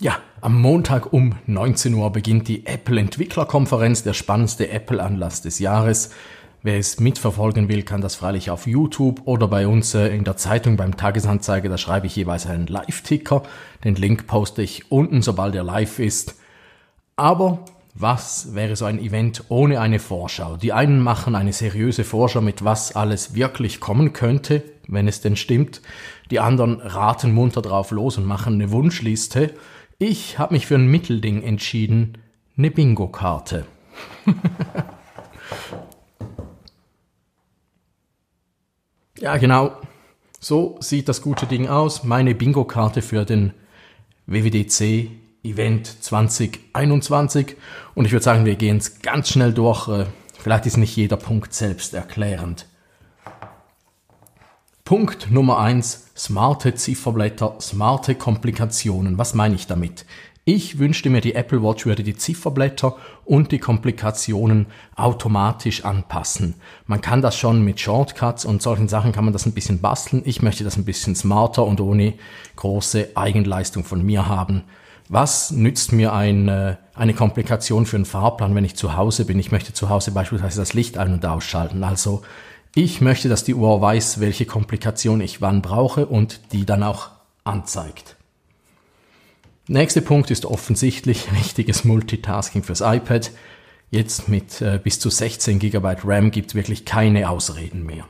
Ja, am Montag um 19 Uhr beginnt die Apple Entwicklerkonferenz, der spannendste Apple-Anlass des Jahres. Wer es mitverfolgen will, kann das freilich auf YouTube oder bei uns äh, in der Zeitung beim Tagesanzeiger. Da schreibe ich jeweils einen Live-Ticker. Den Link poste ich unten, sobald er live ist. Aber was wäre so ein Event ohne eine Vorschau? Die einen machen eine seriöse Vorschau mit, was alles wirklich kommen könnte, wenn es denn stimmt. Die anderen raten munter drauf los und machen eine Wunschliste. Ich habe mich für ein Mittelding entschieden, eine Bingo-Karte. ja, genau. So sieht das gute Ding aus. Meine Bingo-Karte für den WWDC Event 2021. Und ich würde sagen, wir gehen es ganz schnell durch. Äh, vielleicht ist nicht jeder Punkt selbsterklärend. Punkt Nummer eins: smarte Zifferblätter, smarte Komplikationen. Was meine ich damit? Ich wünschte mir, die Apple Watch würde die Zifferblätter und die Komplikationen automatisch anpassen. Man kann das schon mit Shortcuts und solchen Sachen kann man das ein bisschen basteln. Ich möchte das ein bisschen smarter und ohne große Eigenleistung von mir haben. Was nützt mir eine, äh, eine Komplikation für einen Fahrplan, wenn ich zu Hause bin? Ich möchte zu Hause beispielsweise das Licht ein- und ausschalten. Also ich möchte, dass die Uhr weiß, welche Komplikation ich wann brauche und die dann auch anzeigt. Nächster Punkt ist offensichtlich richtiges Multitasking fürs iPad. Jetzt mit äh, bis zu 16 GB RAM gibt es wirklich keine Ausreden mehr.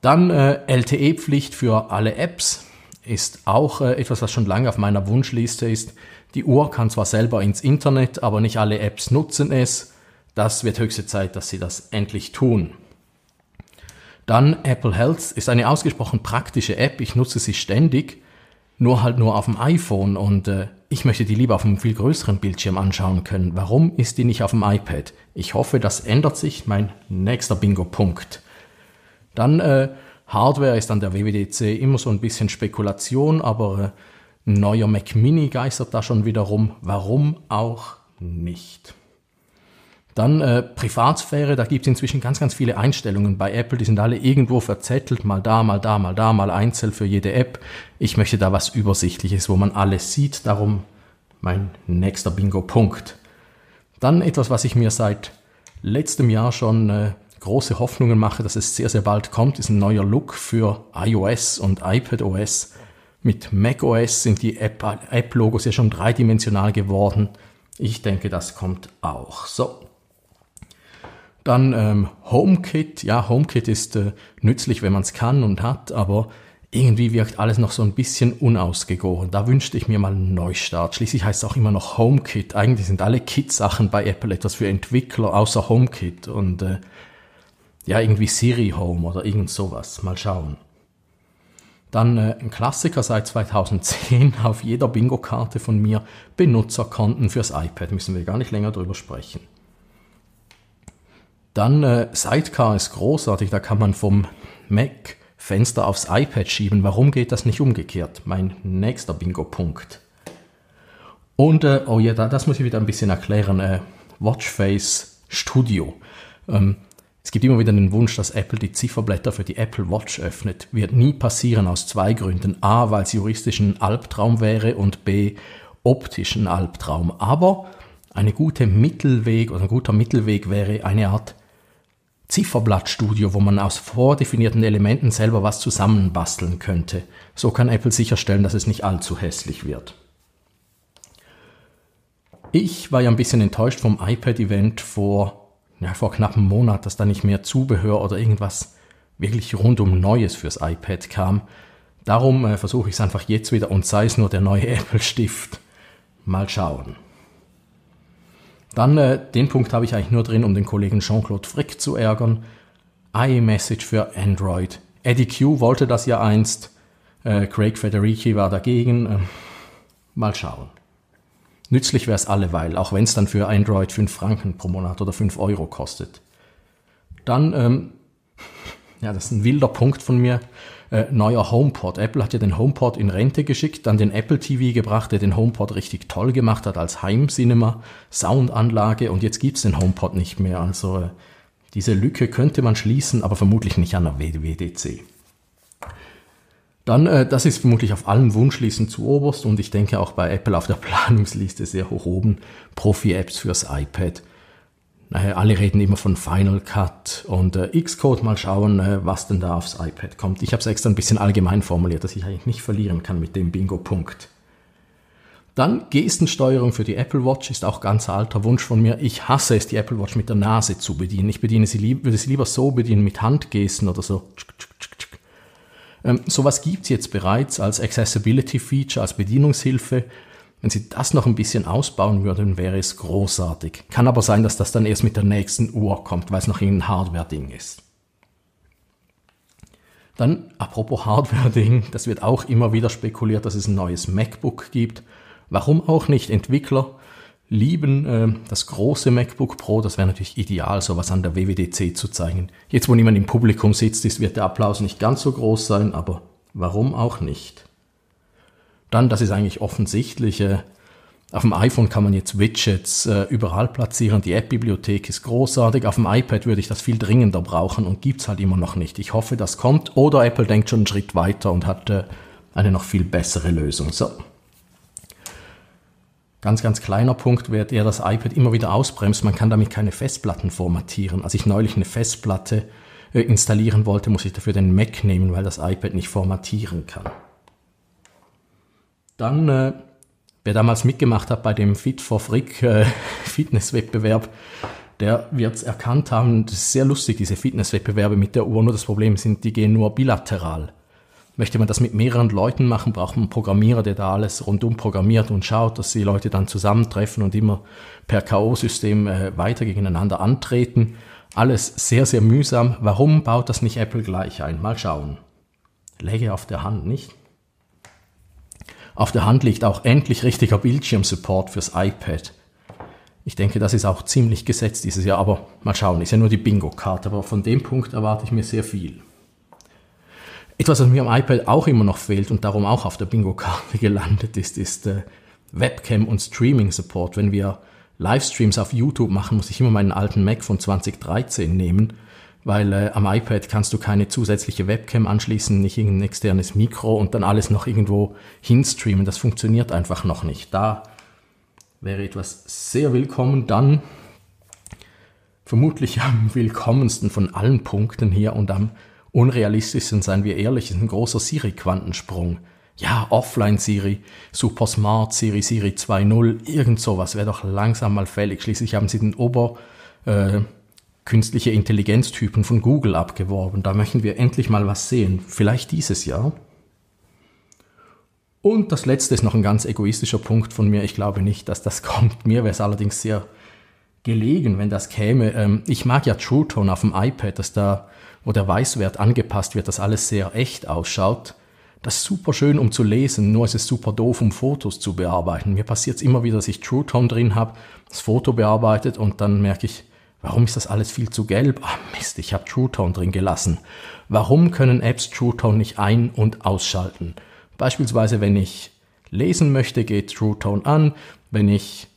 Dann äh, LTE-Pflicht für alle Apps ist auch äh, etwas, was schon lange auf meiner Wunschliste ist. Die Uhr kann zwar selber ins Internet, aber nicht alle Apps nutzen es. Das wird höchste Zeit, dass sie das endlich tun. Dann Apple Health ist eine ausgesprochen praktische App. Ich nutze sie ständig, nur halt nur auf dem iPhone und äh, ich möchte die lieber auf einem viel größeren Bildschirm anschauen können. Warum ist die nicht auf dem iPad? Ich hoffe, das ändert sich. Mein nächster Bingo-Punkt. Dann äh, Hardware ist an der WWDC immer so ein bisschen Spekulation, aber äh, ein neuer Mac Mini geistert da schon wieder rum. Warum auch nicht? Dann äh, Privatsphäre, da gibt es inzwischen ganz, ganz viele Einstellungen bei Apple, die sind alle irgendwo verzettelt, mal da, mal da, mal da, mal einzeln für jede App. Ich möchte da was Übersichtliches, wo man alles sieht, darum mein nächster Bingo-Punkt. Dann etwas, was ich mir seit letztem Jahr schon äh, große Hoffnungen mache, dass es sehr, sehr bald kommt, ist ein neuer Look für iOS und iPadOS. Mit macOS sind die App-Logos App ja schon dreidimensional geworden. Ich denke, das kommt auch. So, dann ähm, HomeKit. Ja, HomeKit ist äh, nützlich, wenn man es kann und hat, aber irgendwie wirkt alles noch so ein bisschen unausgegoren. Da wünschte ich mir mal einen Neustart. Schließlich heißt es auch immer noch HomeKit. Eigentlich sind alle Kit-Sachen bei Apple etwas für Entwickler, außer HomeKit. Und äh, ja, irgendwie Siri Home oder irgend sowas. Mal schauen. Dann äh, ein Klassiker seit 2010 auf jeder Bingo-Karte von mir, Benutzerkonten fürs iPad. Müssen wir gar nicht länger drüber sprechen. Dann äh, Sidecar ist großartig, da kann man vom Mac Fenster aufs iPad schieben. Warum geht das nicht umgekehrt? Mein nächster Bingo-Punkt. Und, äh, oh ja, das muss ich wieder ein bisschen erklären. Äh, Watchface Studio. Ähm, es gibt immer wieder den Wunsch, dass Apple die Zifferblätter für die Apple Watch öffnet. Wird nie passieren aus zwei Gründen. A, weil es juristisch ein Albtraum wäre und B, optischen Albtraum. Aber eine gute Mittelweg oder ein guter Mittelweg wäre eine Art Zifferblattstudio, wo man aus vordefinierten Elementen selber was zusammenbasteln könnte. So kann Apple sicherstellen, dass es nicht allzu hässlich wird. Ich war ja ein bisschen enttäuscht vom iPad-Event vor, ja, vor knapp einem Monat, dass da nicht mehr Zubehör oder irgendwas wirklich rundum Neues fürs iPad kam. Darum äh, versuche ich es einfach jetzt wieder und sei es nur der neue Apple-Stift. Mal schauen. Dann, äh, den Punkt habe ich eigentlich nur drin, um den Kollegen Jean-Claude Frick zu ärgern. iMessage e für Android. Eddie Q wollte das ja einst. Äh, Craig Federici war dagegen. Ähm, mal schauen. Nützlich wäre es alleweil, auch wenn es dann für Android 5 Franken pro Monat oder 5 Euro kostet. Dann ähm, ja, das ist ein wilder Punkt von mir, äh, neuer HomePod. Apple hat ja den HomePod in Rente geschickt, dann den Apple TV gebracht, der den HomePod richtig toll gemacht hat als Heimcinema, Soundanlage und jetzt gibt es den HomePod nicht mehr. Also äh, diese Lücke könnte man schließen, aber vermutlich nicht an der WWDC. Dann, äh, das ist vermutlich auf allen Wunschlisten zu oberst und ich denke auch bei Apple auf der Planungsliste sehr hoch oben, Profi-Apps fürs iPad – alle reden immer von Final Cut und äh, Xcode. Mal schauen, äh, was denn da aufs iPad kommt. Ich habe es extra ein bisschen allgemein formuliert, dass ich eigentlich nicht verlieren kann mit dem Bingo-Punkt. Dann Gestensteuerung für die Apple Watch ist auch ganz alter Wunsch von mir. Ich hasse es, die Apple Watch mit der Nase zu bedienen. Ich bediene sie lieb, würde sie lieber so bedienen mit Handgesten oder so. Ähm, sowas gibt es jetzt bereits als Accessibility Feature, als Bedienungshilfe. Wenn sie das noch ein bisschen ausbauen würden, wäre es großartig. Kann aber sein, dass das dann erst mit der nächsten Uhr kommt, weil es noch ein Hardware-Ding ist. Dann, apropos Hardware-Ding, das wird auch immer wieder spekuliert, dass es ein neues MacBook gibt. Warum auch nicht? Entwickler lieben äh, das große MacBook Pro. Das wäre natürlich ideal, sowas an der WWDC zu zeigen. Jetzt, wo niemand im Publikum sitzt, ist, wird der Applaus nicht ganz so groß sein, aber warum auch nicht? Dann, das ist eigentlich offensichtlich, Auf dem iPhone kann man jetzt Widgets äh, überall platzieren. Die App-Bibliothek ist großartig. Auf dem iPad würde ich das viel dringender brauchen und gibt es halt immer noch nicht. Ich hoffe, das kommt. Oder Apple denkt schon einen Schritt weiter und hat äh, eine noch viel bessere Lösung. So. Ganz, ganz kleiner Punkt, während er das iPad immer wieder ausbremst, man kann damit keine Festplatten formatieren. Als ich neulich eine Festplatte äh, installieren wollte, muss ich dafür den Mac nehmen, weil das iPad nicht formatieren kann. Dann, äh, wer damals mitgemacht hat bei dem Fit for Frick äh, Fitnesswettbewerb, der wird es erkannt haben. Das ist sehr lustig, diese Fitnesswettbewerbe mit der Uhr. Nur das Problem sind, die gehen nur bilateral. Möchte man das mit mehreren Leuten machen, braucht man einen Programmierer, der da alles rundum programmiert und schaut, dass die Leute dann zusammentreffen und immer per K.O.-System äh, weiter gegeneinander antreten. Alles sehr, sehr mühsam. Warum baut das nicht Apple gleich ein? Mal schauen. Läge auf der Hand nicht. Auf der Hand liegt auch endlich richtiger Bildschirmsupport fürs iPad. Ich denke, das ist auch ziemlich gesetzt dieses Jahr, aber mal schauen, ist ja nur die Bingo-Karte, aber von dem Punkt erwarte ich mir sehr viel. Etwas, was mir am iPad auch immer noch fehlt und darum auch auf der Bingo-Karte gelandet ist, ist äh, Webcam und Streaming-Support. Wenn wir Livestreams auf YouTube machen, muss ich immer meinen alten Mac von 2013 nehmen weil äh, am iPad kannst du keine zusätzliche Webcam anschließen, nicht irgendein externes Mikro und dann alles noch irgendwo hinstreamen. Das funktioniert einfach noch nicht. Da wäre etwas sehr willkommen. Dann vermutlich am willkommensten von allen Punkten hier und am unrealistischsten, seien wir ehrlich, ist ein großer Siri-Quantensprung. Ja, Offline-Siri, Super Smart Siri, Siri 2.0, irgend sowas wäre doch langsam mal fällig. Schließlich haben sie den Ober... Äh, künstliche Intelligenztypen von Google abgeworben. Da möchten wir endlich mal was sehen. Vielleicht dieses Jahr. Und das letzte ist noch ein ganz egoistischer Punkt von mir. Ich glaube nicht, dass das kommt. Mir wäre es allerdings sehr gelegen, wenn das käme. Ähm, ich mag ja True Tone auf dem iPad, dass da, wo der Weißwert angepasst wird, dass alles sehr echt ausschaut. Das ist super schön, um zu lesen, nur ist es super doof, um Fotos zu bearbeiten. Mir passiert es immer wieder, dass ich True Tone drin habe, das Foto bearbeitet und dann merke ich, Warum ist das alles viel zu gelb? Ah Mist, ich habe Tone drin gelassen. Warum können Apps True Tone nicht ein- und ausschalten? Beispielsweise, wenn ich lesen möchte, geht True Tone an. Wenn ich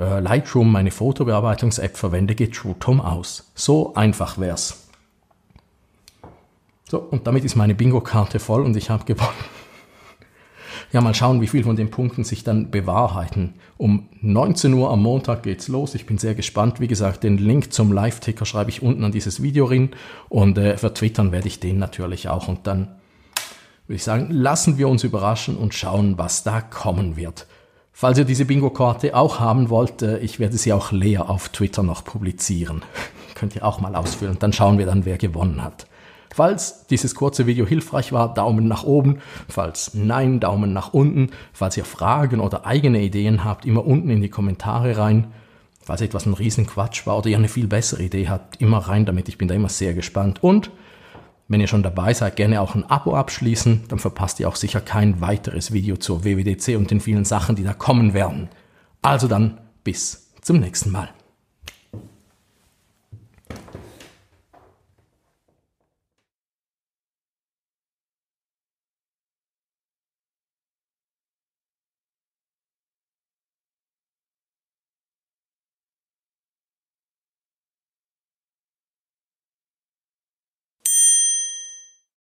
äh, Lightroom, meine Fotobearbeitungs-App, verwende, geht True Tone aus. So einfach wär's. So, und damit ist meine Bingo-Karte voll und ich habe gewonnen. Ja, mal schauen, wie viel von den Punkten sich dann bewahrheiten. Um 19 Uhr am Montag geht's los. Ich bin sehr gespannt. Wie gesagt, den Link zum Live-Ticker schreibe ich unten an dieses Video rein und äh, vertwittern werde ich den natürlich auch. Und dann würde ich sagen, lassen wir uns überraschen und schauen, was da kommen wird. Falls ihr diese Bingo-Karte auch haben wollt, äh, ich werde sie auch leer auf Twitter noch publizieren. Könnt ihr auch mal ausfüllen. Dann schauen wir dann, wer gewonnen hat. Falls dieses kurze Video hilfreich war, Daumen nach oben. Falls nein, Daumen nach unten. Falls ihr Fragen oder eigene Ideen habt, immer unten in die Kommentare rein. Falls etwas ein Riesenquatsch war oder ihr eine viel bessere Idee habt, immer rein damit. Ich bin da immer sehr gespannt. Und wenn ihr schon dabei seid, gerne auch ein Abo abschließen. Dann verpasst ihr auch sicher kein weiteres Video zur WWDC und den vielen Sachen, die da kommen werden. Also dann, bis zum nächsten Mal.